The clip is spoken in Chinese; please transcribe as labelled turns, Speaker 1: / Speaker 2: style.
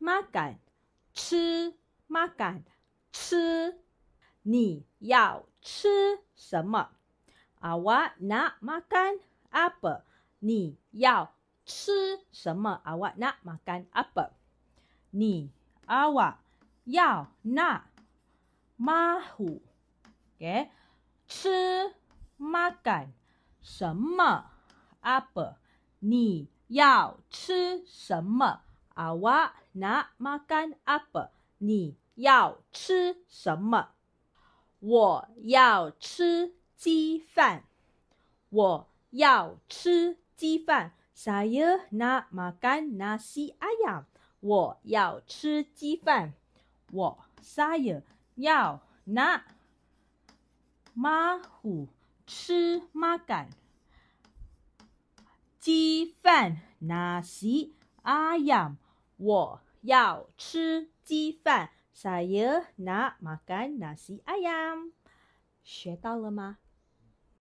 Speaker 1: Makan, c, makan, c, 你要吃什么？Awak nak makan apa? 你要吃什么？Awak nak makan apa? Ni, awak, 要那，马虎，给，吃，makan，什么？apa? 你要吃什么？阿哇，拿马干阿伯，你要吃什么？我要吃鸡饭。我要吃鸡饭。沙耶拿马干，拿西阿羊。我要吃鸡饭。我沙耶要拿马虎吃马干鸡饭，拿西阿羊。我要吃鸡饭，沙油拿马干拿西，哎呀，学到了吗？